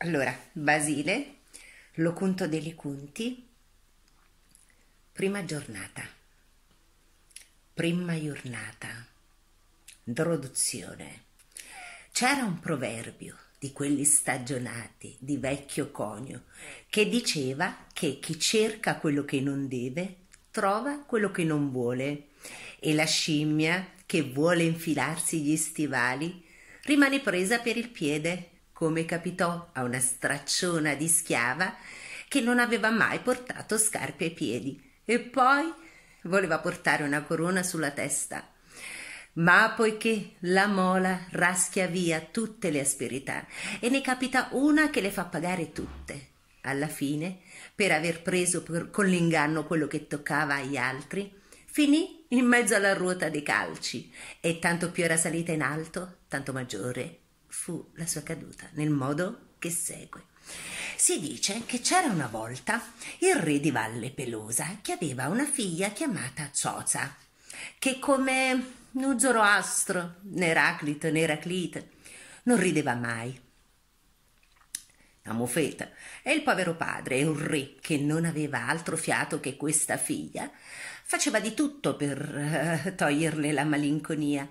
Allora, Basile, lo conto delle conti, prima giornata, prima giornata, introduzione. C'era un proverbio di quelli stagionati, di vecchio conio, che diceva che chi cerca quello che non deve, trova quello che non vuole. E la scimmia che vuole infilarsi gli stivali rimane presa per il piede come capitò a una stracciona di schiava che non aveva mai portato scarpe ai piedi e poi voleva portare una corona sulla testa. Ma poiché la mola raschia via tutte le asperità e ne capita una che le fa pagare tutte, alla fine, per aver preso per, con l'inganno quello che toccava agli altri, finì in mezzo alla ruota dei calci e tanto più era salita in alto, tanto maggiore fu la sua caduta, nel modo che segue. Si dice che c'era una volta il re di Valle Pelosa che aveva una figlia chiamata Ciocia, che come un Zoroastro, né Eraclito né Eraclite, non rideva mai, a mofeta e il povero padre, un re che non aveva altro fiato che questa figlia, faceva di tutto per eh, toglierle la malinconia,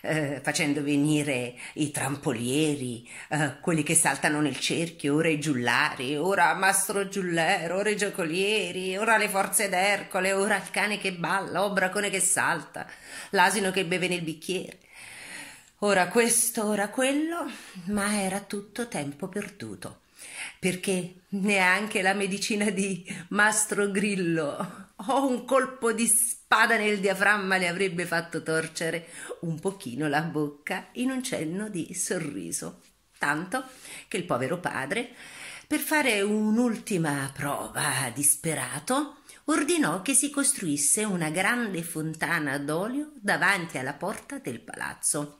eh, facendo venire i trampolieri, eh, quelli che saltano nel cerchio, ora i giullari, ora Mastro Giullero, ora i giocolieri, ora le forze d'Ercole, ora il cane che balla, o oh, bracone che salta, l'asino che beve nel bicchiere. Ora questo, ora quello, ma era tutto tempo perduto perché neanche la medicina di Mastro Grillo o un colpo di spada nel diaframma le avrebbe fatto torcere un pochino la bocca in un cenno di sorriso, tanto che il povero padre, per fare un'ultima prova disperato, ordinò che si costruisse una grande fontana d'olio davanti alla porta del palazzo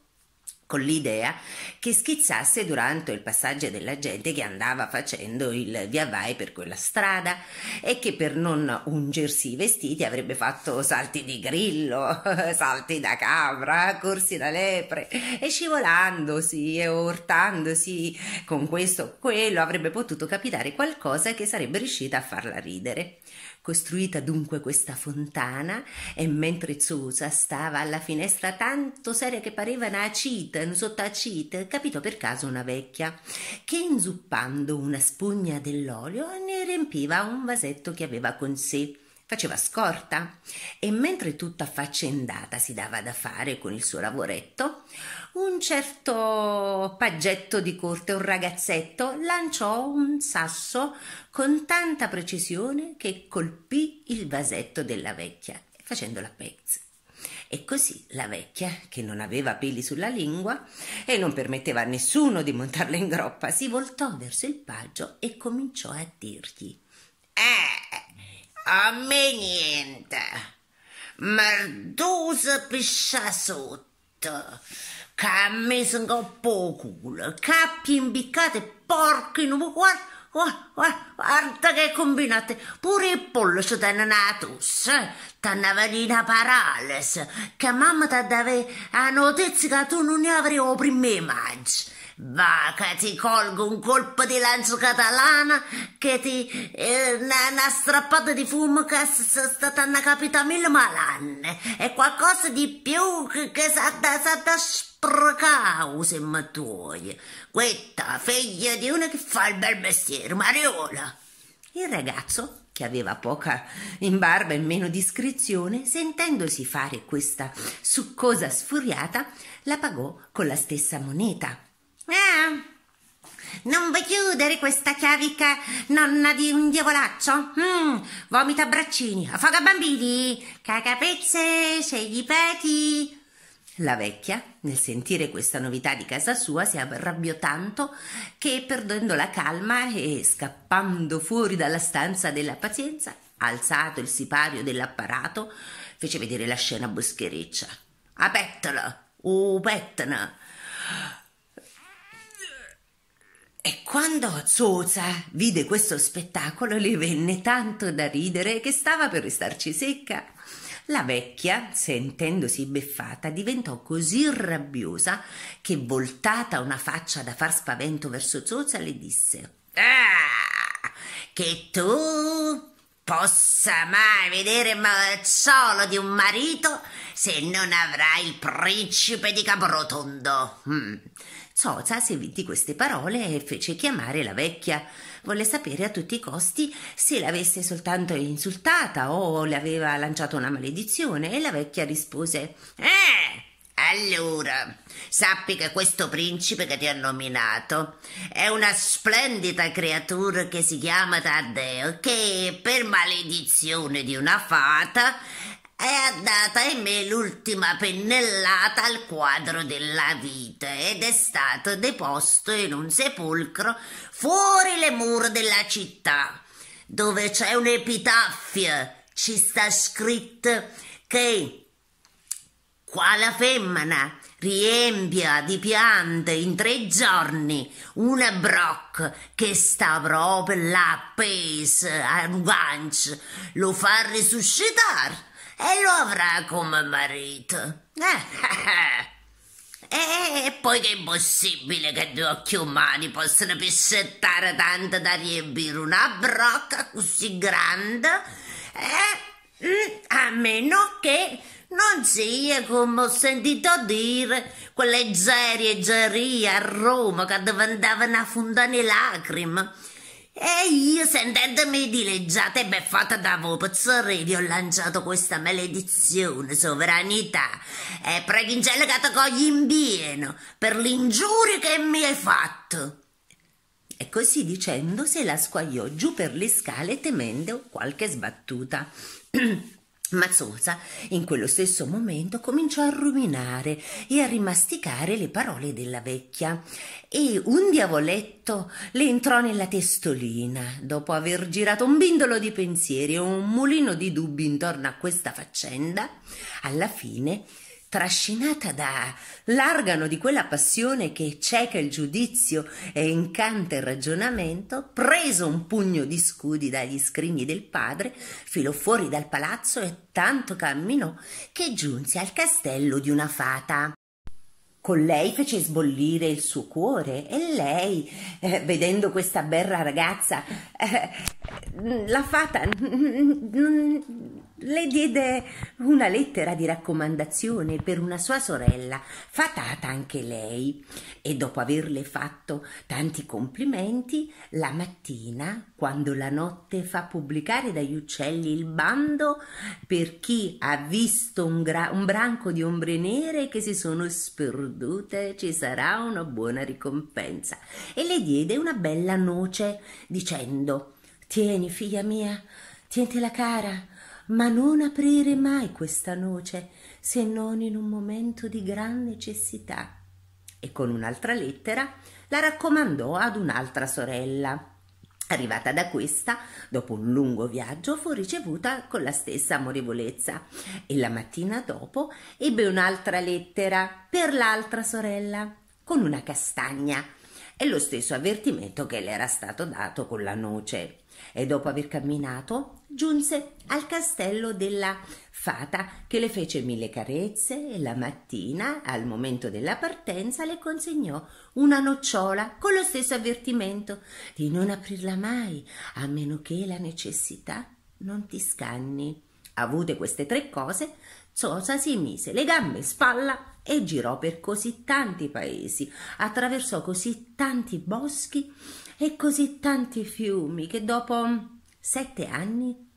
con l'idea che schizzasse durante il passaggio della gente che andava facendo il via vai per quella strada e che per non ungersi i vestiti avrebbe fatto salti di grillo, salti da capra, corsi da lepre e scivolandosi e urtandosi con questo o quello avrebbe potuto capitare qualcosa che sarebbe riuscita a farla ridere. Costruita dunque questa fontana, e mentre Zosa stava alla finestra tanto seria che pareva una acita, sotto acita, capitò per caso una vecchia, che inzuppando una spugna dell'olio ne riempiva un vasetto che aveva con sé faceva scorta e mentre tutta affaccendata si dava da fare con il suo lavoretto, un certo paggetto di corte, un ragazzetto, lanciò un sasso con tanta precisione che colpì il vasetto della vecchia, facendola a pezzi. E così la vecchia, che non aveva peli sulla lingua e non permetteva a nessuno di montarla in groppa, si voltò verso il paggio e cominciò a dirgli: Eh, a me niente, ma piscia sotto. Che a me sono coppo culo, cappi imbiccate, porchi, non può Guarda che combinate, pure il pollo ci danno una tosse, ti venina paralisi, che mamma ti dato la notizia che tu non ne avevi il primo maggio. Va, che ti colgo un colpo di lancio catalana che ti... Eh, una strappata di fumo che è stata una capita mille malanne. e qualcosa di più che, che s'ha da sprecare, se mi tuoi. Questa figlia di una che fa il bel mestiere, Mariola. Il ragazzo che aveva poca in barba e meno discrezione, sentendosi fare questa succosa sfuriata, la pagò con la stessa moneta. Ah, non vuoi chiudere questa chiavica nonna di un diavolaccio? Mm, vomita braccini, affoga bambini, cacapezze, scegli peti. La vecchia, nel sentire questa novità di casa sua, si arrabbiò tanto che, perdendo la calma e scappando fuori dalla stanza della pazienza, alzato il sipario dell'apparato, fece vedere la scena boschereccia. A pettola, u pettana! E quando Sosa vide questo spettacolo le venne tanto da ridere che stava per restarci secca. La vecchia, sentendosi beffata, diventò così rabbiosa che, voltata una faccia da far spavento verso Sosa, le disse: Ah, che tu possa mai vedere solo di un marito se non avrai il principe di Caprotondo. Hmm. Zoza sentì queste parole e fece chiamare la vecchia. Volle sapere a tutti i costi se l'avesse soltanto insultata o le aveva lanciato una maledizione e la vecchia rispose Eh! Allora, sappi che questo principe che ti ha nominato è una splendida creatura che si chiama Taddeo, che per maledizione di una fata è andata in me l'ultima pennellata al quadro della vita ed è stato deposto in un sepolcro fuori le mura della città, dove c'è un epitaffio, Ci sta scritto che qua la femmina riempia di piante in tre giorni una brocca che sta proprio là appesa a un gancio, lo fa risuscitare e lo avrà come marito. E poi che è impossibile che due occhi umani possano piscettare tanto da riempire una brocca così grande, eh, mm, a meno che non sia come ho sentito dire quelle gerie gerie a Roma che diventavano a fondare lacrime. E io, sentendomi dileggiata e beffata da voi pozzorri, vi ho lanciato questa maledizione, sovranità, e preghi in cielo che ti in pieno per l'ingiuria che mi hai fatto. E così dicendo se la squagliò giù per le scale temendo qualche sbattuta. Ma Mazzosa in quello stesso momento cominciò a ruminare e a rimasticare le parole della vecchia e un diavoletto le entrò nella testolina dopo aver girato un bindolo di pensieri e un mulino di dubbi intorno a questa faccenda. Alla fine trascinata da l'argano di quella passione che cieca il giudizio e incanta il ragionamento, preso un pugno di scudi dagli scrigni del padre, filò fuori dal palazzo e tanto camminò che giunse al castello di una fata. Con lei fece sbollire il suo cuore e lei, eh, vedendo questa bella ragazza, eh, la fata le diede una lettera di raccomandazione per una sua sorella, fatata anche lei, e dopo averle fatto tanti complimenti, la mattina, quando la notte fa pubblicare dagli uccelli il bando per chi ha visto un, un branco di ombre nere che si sono sperdute, ci sarà una buona ricompensa, e le diede una bella noce, dicendo Tieni, figlia mia, la cara, ma non aprire mai questa noce se non in un momento di gran necessità. E con un'altra lettera la raccomandò ad un'altra sorella. Arrivata da questa, dopo un lungo viaggio, fu ricevuta con la stessa amorevolezza e la mattina dopo ebbe un'altra lettera per l'altra sorella con una castagna e lo stesso avvertimento che le era stato dato con la noce. E dopo aver camminato giunse al castello della fata che le fece mille carezze e la mattina, al momento della partenza, le consegnò una nocciola con lo stesso avvertimento di non aprirla mai, a meno che la necessità non ti scanni. Avute queste tre cose, Zosa si mise le gambe in spalla e girò per così tanti paesi, attraversò così tanti boschi e così tanti fiumi che dopo Sette anni?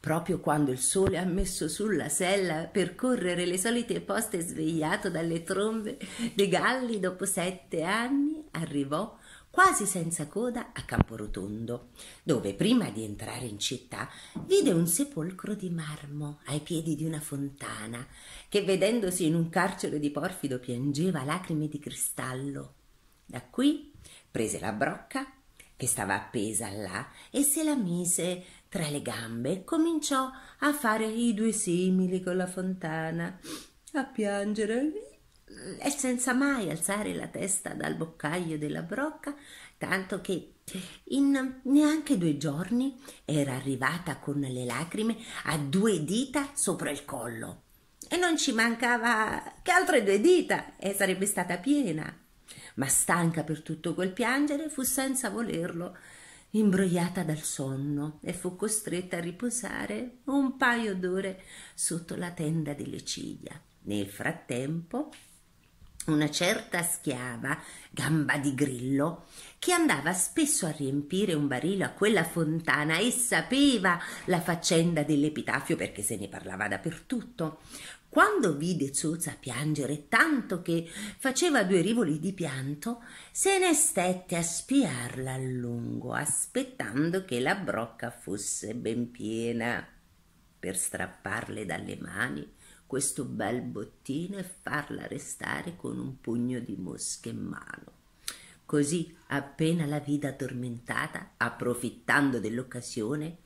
Proprio quando il sole ha messo sulla sella per correre le solite poste svegliato dalle trombe dei galli dopo sette anni, arrivò quasi senza coda a Camporotondo, dove prima di entrare in città vide un sepolcro di marmo ai piedi di una fontana, che vedendosi in un carcere di porfido piangeva lacrime di cristallo. Da qui prese la brocca che stava appesa là e se la mise tra le gambe e cominciò a fare i due simili con la fontana, a piangere e senza mai alzare la testa dal boccaglio della brocca, tanto che in neanche due giorni era arrivata con le lacrime a due dita sopra il collo. E non ci mancava che altre due dita e sarebbe stata piena ma stanca per tutto quel piangere, fu senza volerlo imbrogliata dal sonno e fu costretta a riposare un paio d'ore sotto la tenda delle ciglia. Nel frattempo una certa schiava, gamba di grillo, che andava spesso a riempire un barile a quella fontana e sapeva la faccenda dell'epitafio perché se ne parlava dappertutto. Quando vide Ciuccia piangere tanto che faceva due rivoli di pianto, se ne stette a spiarla a lungo, aspettando che la brocca fosse ben piena, per strapparle dalle mani questo bel bottino e farla restare con un pugno di mosche in mano. Così, appena la vide addormentata, approfittando dell'occasione,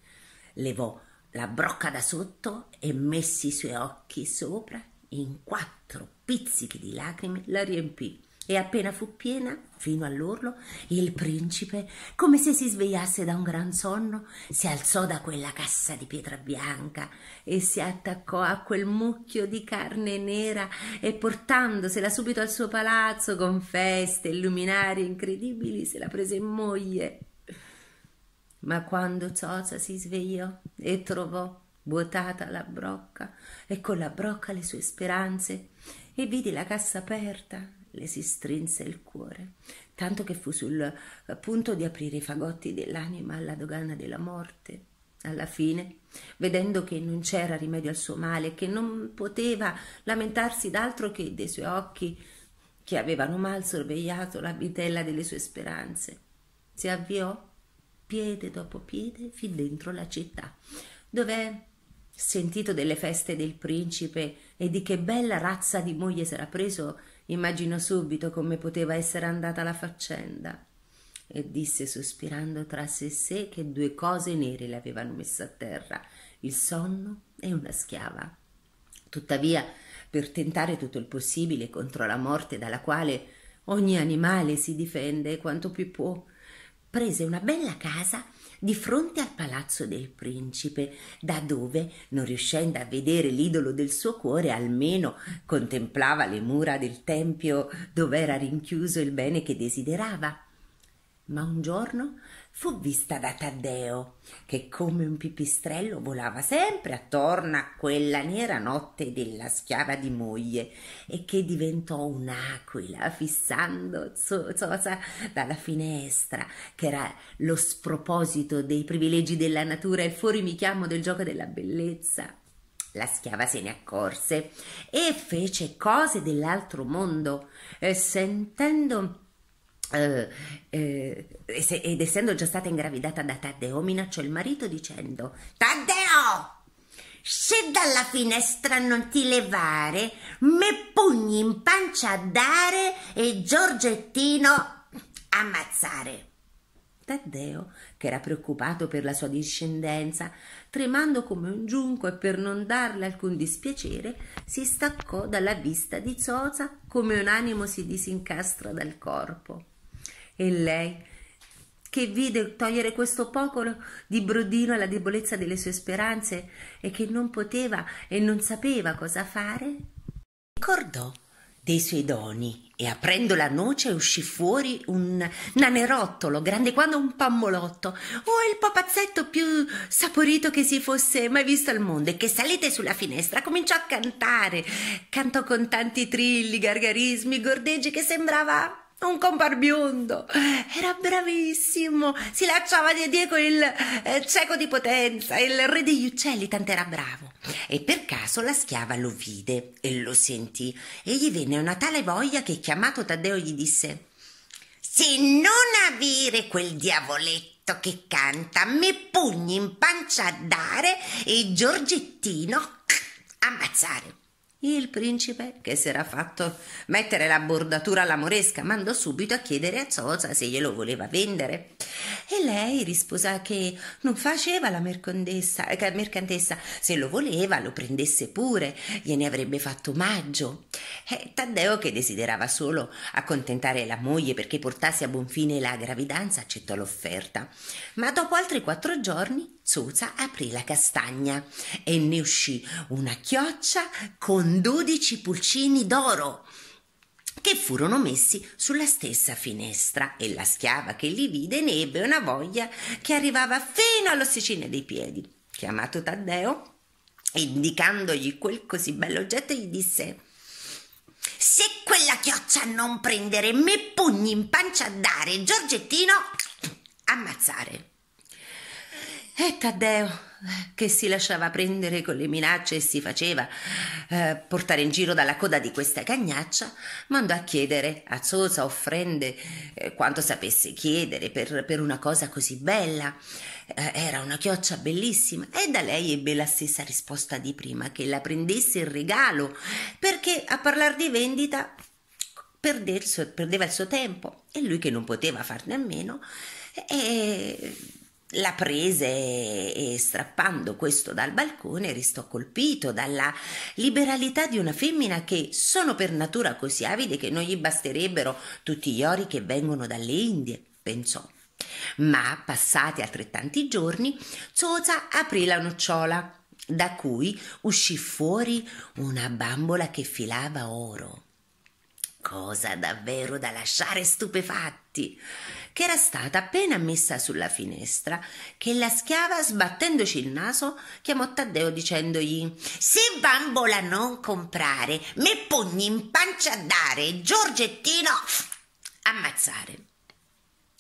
levò la brocca da sotto e messi i suoi occhi sopra, in quattro pizzichi di lacrime la riempì e appena fu piena, fino all'orlo, il principe, come se si svegliasse da un gran sonno, si alzò da quella cassa di pietra bianca e si attaccò a quel mucchio di carne nera e portandosela subito al suo palazzo con feste e luminari incredibili se la prese in moglie. Ma quando Ciocia si svegliò e trovò vuotata la brocca e con la brocca le sue speranze e vide la cassa aperta, le si strinse il cuore, tanto che fu sul punto di aprire i fagotti dell'anima alla dogana della morte. Alla fine, vedendo che non c'era rimedio al suo male, che non poteva lamentarsi d'altro che dei suoi occhi che avevano mal sorvegliato la vitella delle sue speranze, si avviò piede dopo piede fin dentro la città, dove sentito delle feste del principe e di che bella razza di moglie s'era preso, immaginò subito come poteva essere andata la faccenda e disse sospirando tra sé e sé che due cose nere le avevano messa a terra, il sonno e una schiava. Tuttavia, per tentare tutto il possibile contro la morte dalla quale ogni animale si difende quanto più può, prese una bella casa di fronte al palazzo del principe, da dove, non riuscendo a vedere l'idolo del suo cuore, almeno contemplava le mura del tempio dove era rinchiuso il bene che desiderava. Ma un giorno fu vista da Taddeo, che come un pipistrello volava sempre attorno a quella nera notte della schiava di moglie e che diventò un'aquila fissando Zosa dalla finestra, che era lo sproposito dei privilegi della natura e il fuorimichiamo del gioco della bellezza. La schiava se ne accorse e fece cose dell'altro mondo, e eh, sentendo eh, eh, ed essendo già stata ingravidata da Taddeo, minacciò il marito dicendo: Taddeo! Se dalla finestra non ti levare, me pugni in pancia a dare e Giorgettino ammazzare. Taddeo, che era preoccupato per la sua discendenza, tremando come un giunco e per non darle alcun dispiacere, si staccò dalla vista di Zoza come un animo si disincastra dal corpo. E lei, che vide togliere questo popolo di brodino alla debolezza delle sue speranze e che non poteva e non sapeva cosa fare, ricordò dei suoi doni e aprendo la noce uscì fuori un nanerottolo grande quanto un pammolotto oh il papazzetto più saporito che si fosse mai visto al mondo e che salite sulla finestra cominciò a cantare cantò con tanti trilli gargarismi gordeggi che sembrava un compar biondo, era bravissimo, si lanciava di Diego il eh, cieco di potenza, il re degli uccelli, tant'era bravo. E per caso la schiava lo vide e lo sentì e gli venne una tale voglia che chiamato Taddeo gli disse Se non avere quel diavoletto che canta, mi pugni in pancia a dare e Giorgettino ah, ammazzare. Il principe, che s'era fatto mettere la bordatura alla moresca, mandò subito a chiedere a Zosa se glielo voleva vendere. E lei rispose che non faceva la eh, mercantessa, se lo voleva lo prendesse pure, gliene avrebbe fatto omaggio. Eh, Taddeo, che desiderava solo accontentare la moglie perché portasse a buon fine la gravidanza, accettò l'offerta. Ma dopo altri quattro giorni, Zuzza aprì la castagna e ne uscì una chioccia con dodici pulcini d'oro che furono messi sulla stessa finestra e la schiava che li vide ne ebbe una voglia che arrivava fino all'ossicina dei piedi. Chiamato Taddeo, indicandogli quel così bello oggetto, gli disse chioccia a non prendere, me pugni in pancia a dare, Giorgettino ammazzare. E Taddeo che si lasciava prendere con le minacce e si faceva eh, portare in giro dalla coda di questa cagnaccia, mandò a chiedere a Zosa offrende eh, quanto sapesse chiedere per, per, una cosa così bella. Eh, era una chioccia bellissima e da lei ebbe la stessa risposta di prima, che la prendesse in regalo, perché a parlare di vendita perdeva il suo tempo e lui che non poteva farne a meno la prese e strappando questo dal balcone restò colpito dalla liberalità di una femmina che sono per natura così avide che non gli basterebbero tutti gli ori che vengono dalle Indie, pensò. Ma passati altrettanti giorni, Zoza aprì la nocciola, da cui uscì fuori una bambola che filava oro cosa davvero da lasciare stupefatti, che era stata appena messa sulla finestra, che la schiava, sbattendoci il naso, chiamò Taddeo dicendogli Se bambola non comprare, me pugni in pancia a dare, Giorgettino ammazzare.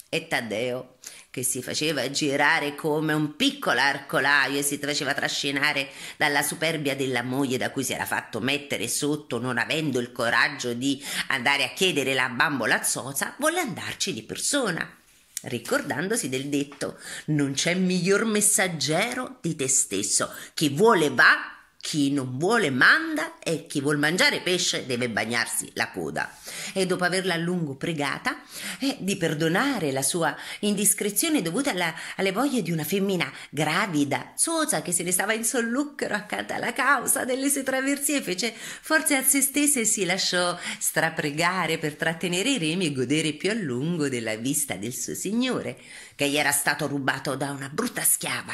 E Taddeo che si faceva girare come un piccolo arcolaio e si faceva trascinare dalla superbia della moglie da cui si era fatto mettere sotto, non avendo il coraggio di andare a chiedere la bambola zoza, volle andarci di persona ricordandosi del detto non c'è miglior messaggero di te stesso chi vuole va chi non vuole manda e chi vuol mangiare pesce deve bagnarsi la coda. E dopo averla a lungo pregata eh, di perdonare la sua indiscrezione dovuta alla, alle voglie di una femmina gravida, sosa che se ne stava in sollucchero accanto alla causa delle sue traversie, fece forze a se stessa e si lasciò strapregare per trattenere i remi e godere più a lungo della vista del suo signore, che gli era stato rubato da una brutta schiava.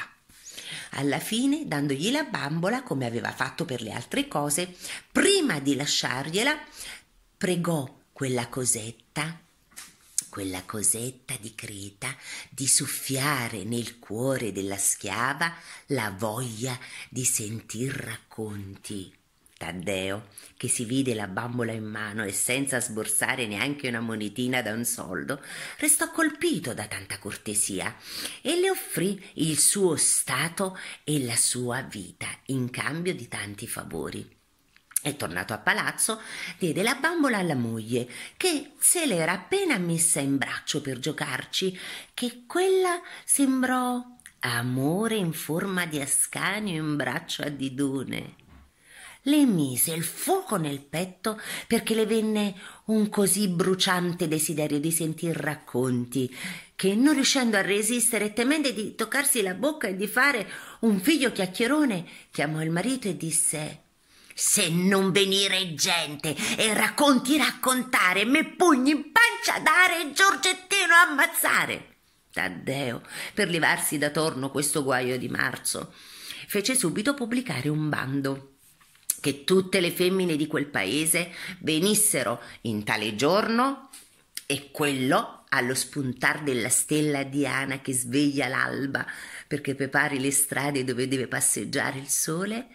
Alla fine, dandogli la bambola, come aveva fatto per le altre cose, prima di lasciargliela, pregò quella cosetta quella cosetta di Creta di soffiare nel cuore della schiava la voglia di sentir racconti. Taddeo, che si vide la bambola in mano e senza sborsare neanche una monetina da un soldo, restò colpito da tanta cortesia e le offrì il suo stato e la sua vita in cambio di tanti favori. E tornato a palazzo, diede la bambola alla moglie, che se l'era appena messa in braccio per giocarci, che quella sembrò amore in forma di ascanio in braccio a Didone le mise il fuoco nel petto perché le venne un così bruciante desiderio di sentir racconti che non riuscendo a resistere temendo di toccarsi la bocca e di fare un figlio chiacchierone chiamò il marito e disse se non venire gente e racconti raccontare me pugni in pancia dare e Giorgettino ammazzare Taddeo per levarsi da torno questo guaio di marzo fece subito pubblicare un bando che tutte le femmine di quel paese venissero in tale giorno e quello allo spuntar della stella Diana che sveglia l'alba perché prepari le strade dove deve passeggiare il sole,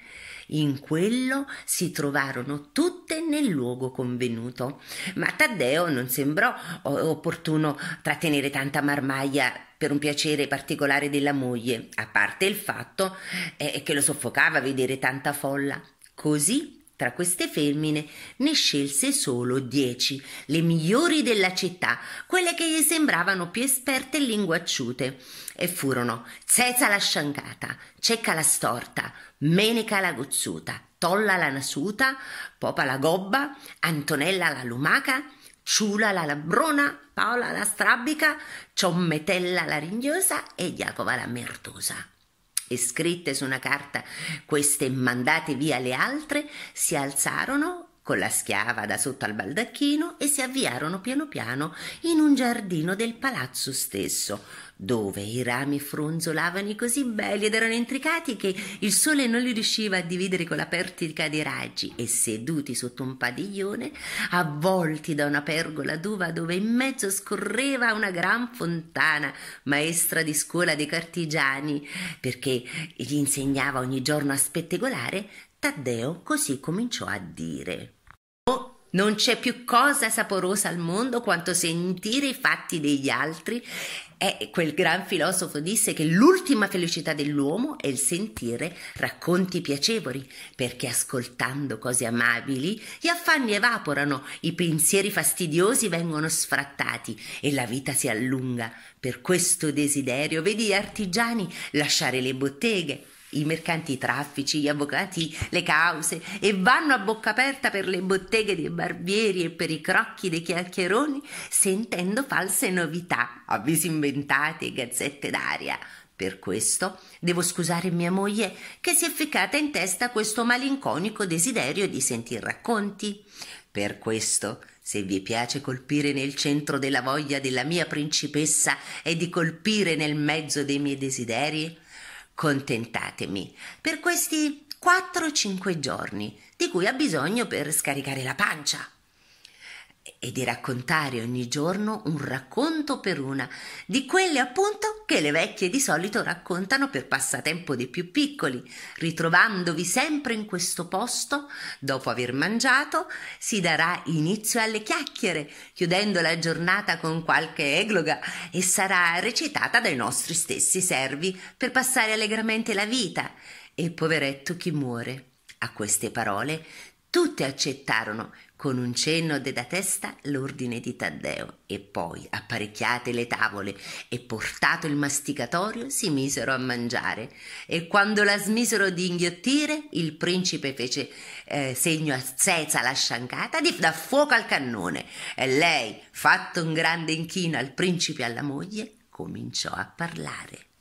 in quello si trovarono tutte nel luogo convenuto. Ma a Taddeo non sembrò opportuno trattenere tanta marmaglia per un piacere particolare della moglie, a parte il fatto eh, che lo soffocava vedere tanta folla. Così tra queste femmine ne scelse solo dieci, le migliori della città, quelle che gli sembravano più esperte e linguacciute. E furono Zeza la sciancata, Cecca la storta, Meneca la gozzuta, Tolla la nasuta, Popa la gobba, Antonella la lumaca, Ciula la labrona, Paola la strabica, Ciommetella la rignosa e Iacova la mertosa e scritte su una carta queste mandate via le altre, si alzarono con la schiava da sotto al baldacchino e si avviarono piano piano in un giardino del palazzo stesso, dove i rami fronzolavano così belli ed erano intricati che il sole non li riusciva a dividere con la pertica dei raggi e seduti sotto un padiglione, avvolti da una pergola d'uva dove in mezzo scorreva una gran fontana, maestra di scuola dei cartigiani, perché gli insegnava ogni giorno a spettegolare, Taddeo così cominciò a dire: Oh, non c'è più cosa saporosa al mondo quanto sentire i fatti degli altri. E quel gran filosofo disse che l'ultima felicità dell'uomo è il sentire racconti piacevoli, perché ascoltando cose amabili gli affanni evaporano, i pensieri fastidiosi vengono sfrattati e la vita si allunga. Per questo desiderio vedi gli artigiani lasciare le botteghe, i mercanti i traffici, gli avvocati le cause e vanno a bocca aperta per le botteghe dei barbieri e per i crocchi dei chiacchieroni sentendo false novità, avvisi inventati e gazzette d'aria. Per questo devo scusare mia moglie che si è ficcata in testa questo malinconico desiderio di sentir racconti. Per questo, se vi piace colpire nel centro della voglia della mia principessa e di colpire nel mezzo dei miei desideri, Contentatemi per questi 4-5 giorni di cui ha bisogno per scaricare la pancia e di raccontare ogni giorno un racconto per una, di quelle appunto che le vecchie di solito raccontano per passatempo dei più piccoli, ritrovandovi sempre in questo posto, dopo aver mangiato, si darà inizio alle chiacchiere, chiudendo la giornata con qualche egloga e sarà recitata dai nostri stessi servi per passare allegramente la vita. E poveretto chi muore. A queste parole tutte accettarono con un cenno della testa l'ordine di Taddeo e poi, apparecchiate le tavole e portato il masticatorio, si misero a mangiare. E quando la smisero di inghiottire, il principe fece eh, segno a Zeza la sciancata di dar fuoco al cannone. E lei, fatto un grande inchino al principe e alla moglie, cominciò a parlare.